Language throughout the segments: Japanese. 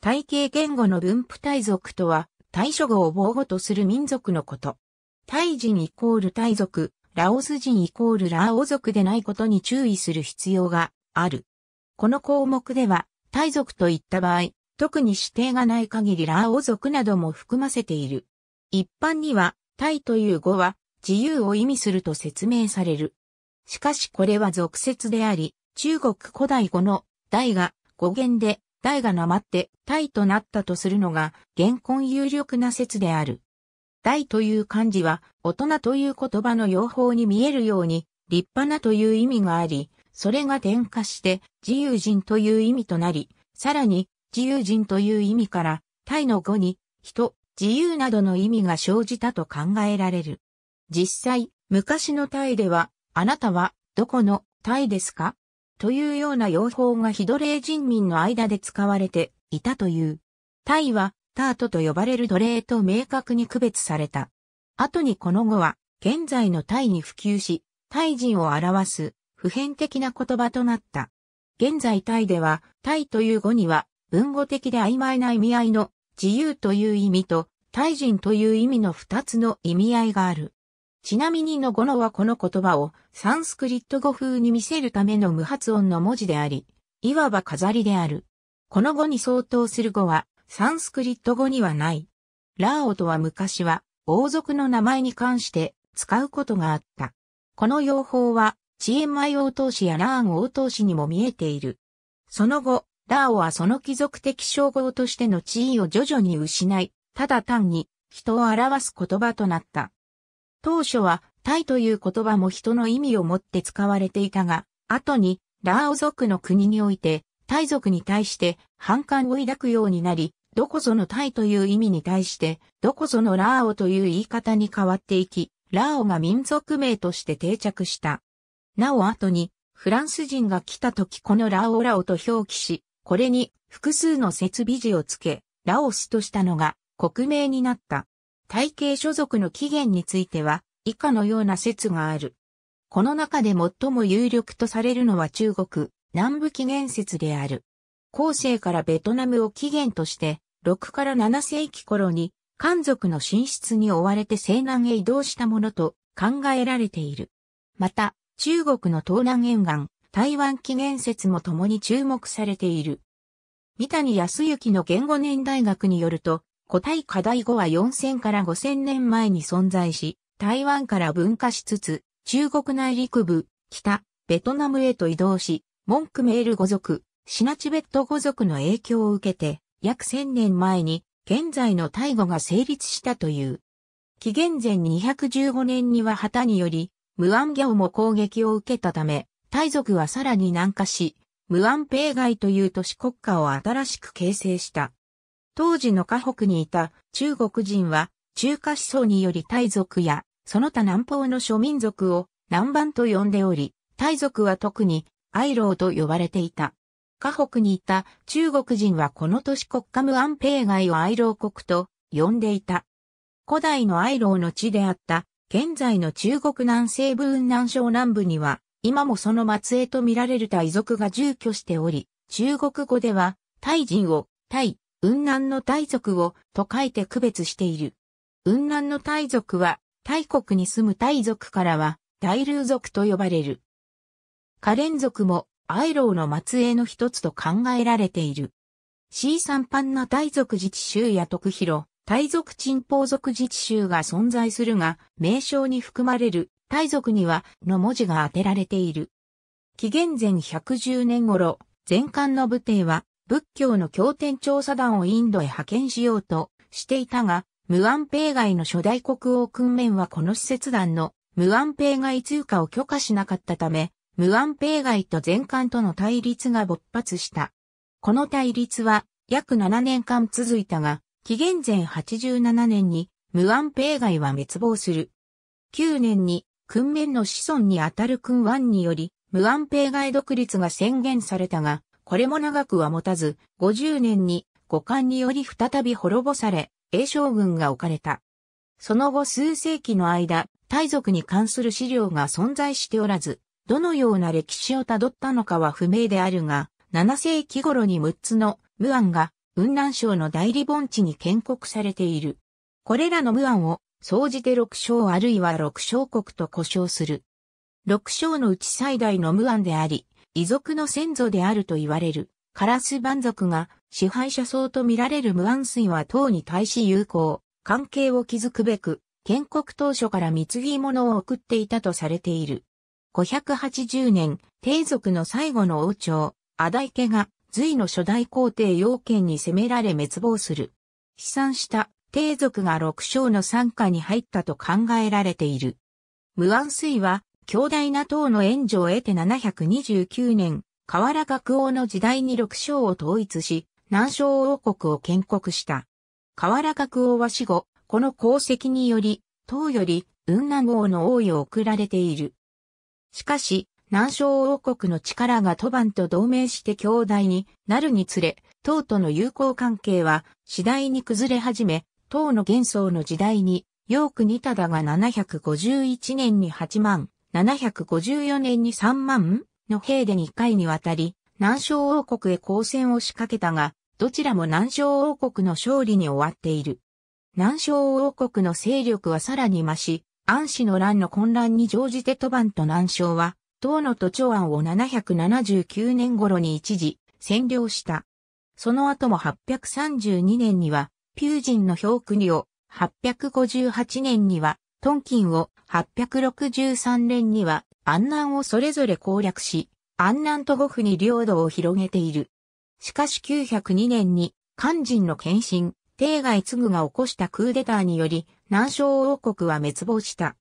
体系言語の分布体族とは、対処語を防語とする民族のこと。タイ人イコールタイ族、ラオス人イコールラオ族でないことに注意する必要がある。この項目では、タイ族といった場合、特に指定がない限りラオ族なども含ませている。一般には、タイという語は、自由を意味すると説明される。しかしこれは俗説であり、中国古代語の、大が語源で、大がなまって大となったとするのが、現根有力な説である。大という漢字は、大人という言葉の用法に見えるように、立派なという意味があり、それが転化して、自由人という意味となり、さらに、自由人という意味から、大の語に、人、自由などの意味が生じたと考えられる。実際、昔の大では、あなたは、どこの大ですかというような用法がヒドレー人民の間で使われていたという。タイはタートと呼ばれる奴隷と明確に区別された。後にこの語は現在のタイに普及し、タイ人を表す普遍的な言葉となった。現在タイではタイという語には文語的で曖昧な意味合いの自由という意味とタイ人という意味の二つの意味合いがある。ちなみにの語のはこの言葉をサンスクリット語風に見せるための無発音の文字であり、いわば飾りである。この語に相当する語はサンスクリット語にはない。ラーオとは昔は王族の名前に関して使うことがあった。この用法はチエンマイ王投資やラーン王投資にも見えている。その後、ラーオはその貴族的称号としての地位を徐々に失い、ただ単に人を表す言葉となった。当初はタイという言葉も人の意味を持って使われていたが、後にラーオ族の国において、タイ族に対して反感を抱くようになり、どこぞのタイという意味に対して、どこぞのラーオという言い方に変わっていき、ラーオが民族名として定着した。なお後に、フランス人が来た時このラオラオと表記し、これに複数の設備字をつけ、ラオスとしたのが国名になった。体系所属の起源については、以下のような説がある。この中で最も有力とされるのは中国、南部起源説である。後世からベトナムを起源として、6から7世紀頃に、漢族の進出に追われて西南へ移動したものと考えられている。また、中国の東南沿岸、台湾起源説も共に注目されている。三谷康之の言語年大学によると、古代課題後は4000から5000年前に存在し、台湾から分化しつつ、中国内陸部、北、ベトナムへと移動し、文句メール語族、シナチベット語族の影響を受けて、約1000年前に、現在のタイ語が成立したという。紀元前215年には旗により、ムアンギャオも攻撃を受けたため、タイ族はさらに南下し、ムアンペイガイという都市国家を新しく形成した。当時の河北にいた中国人は中華思想により大族やその他南方の諸民族を南蛮と呼んでおり、大族は特にアイローと呼ばれていた。河北にいた中国人はこの都市国家無安平外をアイロー国と呼んでいた。古代のアイローの地であった現在の中国南西部雲南省南部には今もその末裔と見られる大族が住居しており、中国語では、タイ人を、タイ、雲南の大族をと書いて区別している。雲南の大族は、大国に住む大族からは、大流族と呼ばれる。カレン族も、アイローの末裔の一つと考えられている。C 三般な大族自治州や徳広、大族ポ邦族自治州が存在するが、名称に含まれる大族にはの文字が当てられている。紀元前110年頃、前漢の武帝は仏教の経典調査団をインドへ派遣しようとしていたが、ムアンペイ外の初代国王訓面はこの施設団のムアンペイ外通貨を許可しなかったため、ムアンペイ外と全館との対立が勃発した。この対立は約7年間続いたが、紀元前87年にムアンペイ外は滅亡する。9年に訓面の子孫にあたる訓腕により、ムアンペイ外独立が宣言されたが、これも長くは持たず、50年に五冠により再び滅ぼされ、英将軍が置かれた。その後数世紀の間、大族に関する資料が存在しておらず、どのような歴史をたどったのかは不明であるが、7世紀頃に6つの無案が雲南省の代理盆地に建国されている。これらの無案を、総じて6省あるいは6省国と呼称する。6章のうち最大の無案であり、遺族の先祖であると言われる、カラス蛮族が支配者層と見られる無安水は党に対し友好、関係を築くべく、建国当初から貢ぎ物を送っていたとされている。580年、帝族の最後の王朝、アダイ家が隋の初代皇帝要件に攻められ滅亡する。飛散した帝族が六章の参加に入ったと考えられている。無安水は強大な党の援助を得て729年、河原学王の時代に六省を統一し、南省王国を建国した。河原学王は死後、この功績により、党より雲南王の王位を送られている。しかし、南省王国の力が都番と同盟して強大になるにつれ、党との友好関係は次第に崩れ始め、党の元宗の時代に、ヨーク・ニタダが751年に8万754年に3万の兵で2回にわたり、南昌王国へ交戦を仕掛けたが、どちらも南昌王国の勝利に終わっている。南昌王国の勢力はさらに増し、安氏の乱の混乱に乗じて都番と南昌は、党の都長安を779年頃に一時占領した。その後も832年には、ピュージンの表国を、858年には、トンキンを863年には安南をそれぞれ攻略し、安南と五府に領土を広げている。しかし902年に肝心の献身、帝外継が起こしたクーデターにより、南昌王国は滅亡した。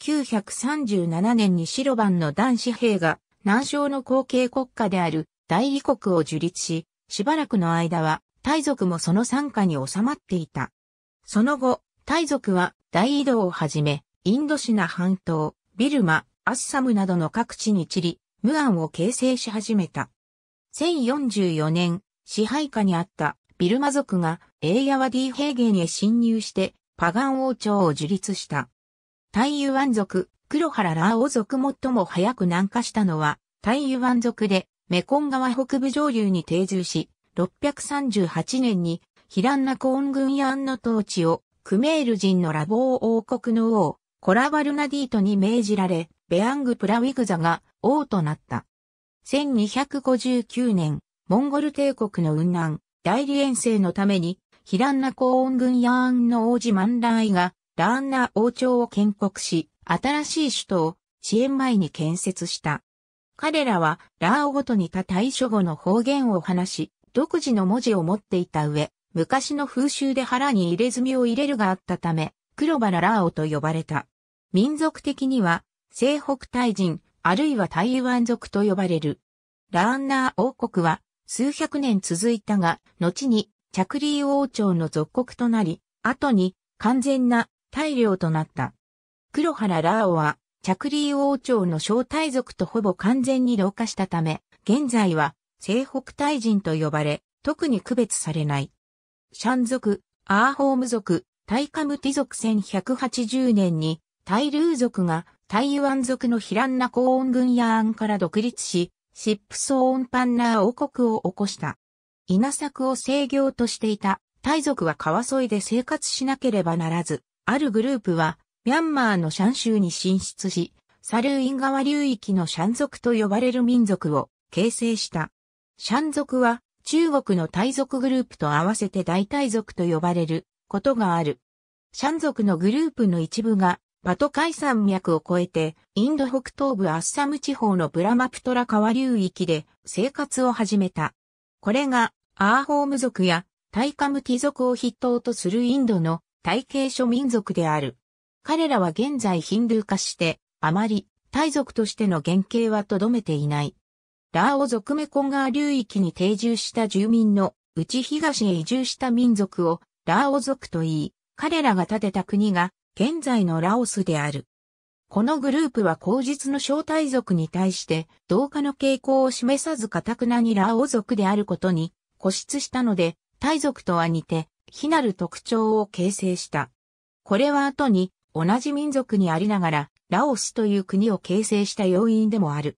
937年に白番の男子兵が南昌の後継国家である大理国を樹立し、しばらくの間は、大族もその参加に収まっていた。その後、大族は大移動をはじめ、インドシナ半島、ビルマ、アッサムなどの各地に散り、ムアンを形成し始めた。1044年、支配下にあったビルマ族がエーヤワディ平原へ侵入してパガン王朝を樹立した。タイユワン族、黒原ラーオ族最も早く南下したのはタイユワン族でメコン川北部上流に定住し、638年にヒランナコーン軍アンの統治をクメール人のラボー王国の王、コラバルナディートに命じられ、ベアング・プラウィグザが王となった。1259年、モンゴル帝国の雲南、大理遠征のために、ヒランナ高温軍ヤーンの王子マンライが、ラーンナ王朝を建国し、新しい首都を支援前に建設した。彼らは、ラーオごとに他対処語の方言を話し、独自の文字を持っていた上、昔の風習で腹に入れ墨を入れるがあったため、黒原ラーオと呼ばれた。民族的には、西北大イ人、あるいは台湾族と呼ばれる。ラーンナー王国は、数百年続いたが、後に、着リー王朝の属国となり、後に、完全な、大領となった。黒原ラーオは、着リー王朝の小大族とほぼ完全に同化したため、現在は、西北大人と呼ばれ、特に区別されない。シャン族、アーホーム族、タイカムティ族1180年に、タイルー族が、台湾族のヒランナコーン軍ヤーンから独立し、シップソーンパンナー王国を起こした。稲作を制御としていた、タイ族は川沿いで生活しなければならず、あるグループは、ミャンマーのシャン州に進出し、サルーイン川流域のシャン族と呼ばれる民族を形成した。シャン族は中国の大族グループと合わせて大大族と呼ばれることがある。シャン族のグループの一部がパトカイ山脈を越えてインド北東部アッサム地方のブラマプトラ川流域で生活を始めた。これがアーホーム族やタイカムティ族を筆頭とするインドの体系諸民族である。彼らは現在ヒンドゥー化してあまりタイ族としての原型はとどめていない。ラーオ族メコン川流域に定住した住民のうち東へ移住した民族をラーオ族と言い、彼らが建てた国が現在のラオスである。このグループは後日の招待族に対して同化の傾向を示さず堅くなにラオ族であることに固執したので、タイ族とは似て、非なる特徴を形成した。これは後に同じ民族にありながら、ラオスという国を形成した要因でもある。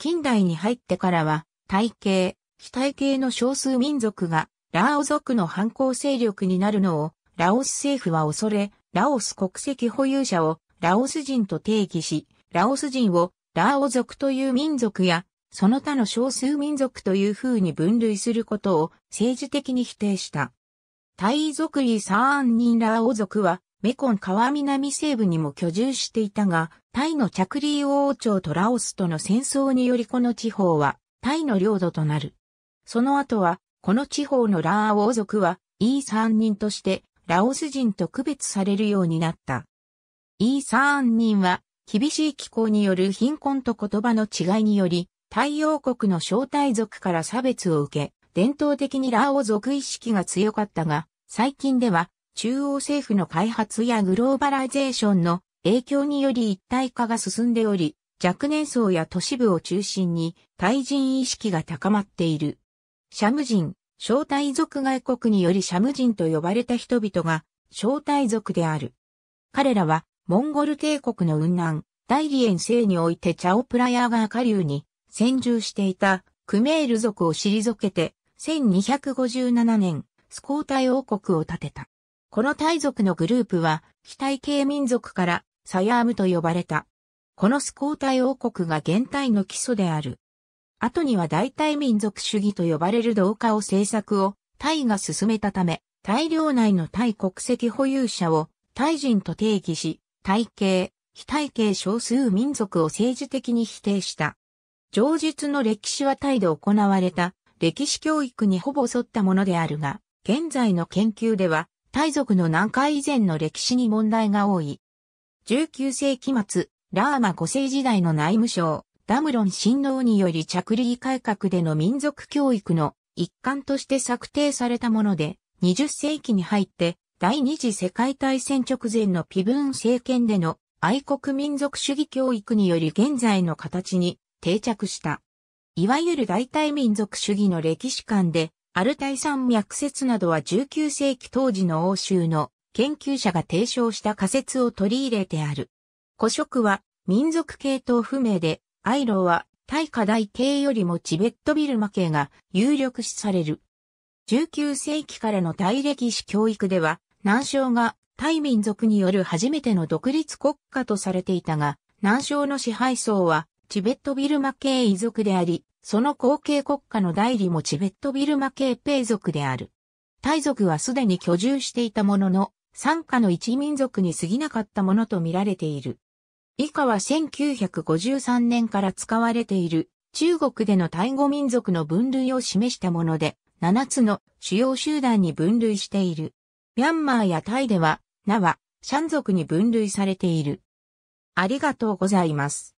近代に入ってからは、体系、非体系の少数民族が、ラオ族の反抗勢力になるのを、ラオス政府は恐れ、ラオス国籍保有者をラオス人と定義し、ラオス人をラオ族という民族や、その他の少数民族という風に分類することを政治的に否定した。タイ族イサーンニンラオ族は、メコン川南西部にも居住していたが、タイの着ー王朝とラオスとの戦争によりこの地方は、タイの領土となる。その後は、この地方のラーオ族は、イーサーン人として、ラオス人と区別されるようになった。イーサーン人は、厳しい気候による貧困と言葉の違いにより、太陽国の招待族から差別を受け、伝統的にラオ族意識が強かったが、最近では中央政府の開発やグローバライゼーションの影響により一体化が進んでおり、若年層や都市部を中心に対人意識が高まっている。シャム人、招待族外国によりシャム人と呼ばれた人々が招待族である。彼らはモンゴル帝国の雲南、大理園西においてチャオプラヤー川下流に先住していたクメール族を退けて1257年スコータイ王国を建てた。このタイ族のグループは、非体系民族からサヤームと呼ばれた。このスコータイ王国が現代の基礎である。後には代替民族主義と呼ばれる同化を政策をタイが進めたため、タイ領内のタイ国籍保有者をタイ人と定義し、タイ系、非体系少数民族を政治的に否定した。上述の歴史はタイで行われた歴史教育にほぼ沿ったものであるが、現在の研究では、大族の南海以前の歴史に問題が多い。19世紀末、ラーマ5世時代の内務省、ダムロン親王により着陸改革での民族教育の一環として策定されたもので、20世紀に入って第二次世界大戦直前のピブーン政権での愛国民族主義教育により現在の形に定着した。いわゆる代替民族主義の歴史観でアルタイ山脈説などは19世紀当時の欧州の研究者が提唱した仮説を取り入れてある。古色は民族系統不明で、アイロは大化大系よりもチベットビルマ系が有力視される。19世紀からの大歴史教育では、南昌がタイ民族による初めての独立国家とされていたが、南昌の支配層はチベットビルマ系遺族であり、その後継国家の代理もチベットビルマ系ペイ族である。タイ族はすでに居住していたものの、参加の一民族に過ぎなかったものと見られている。以下は1953年から使われている中国でのタイ語民族の分類を示したもので、7つの主要集団に分類している。ミャンマーやタイでは、ナワ、シャン族に分類されている。ありがとうございます。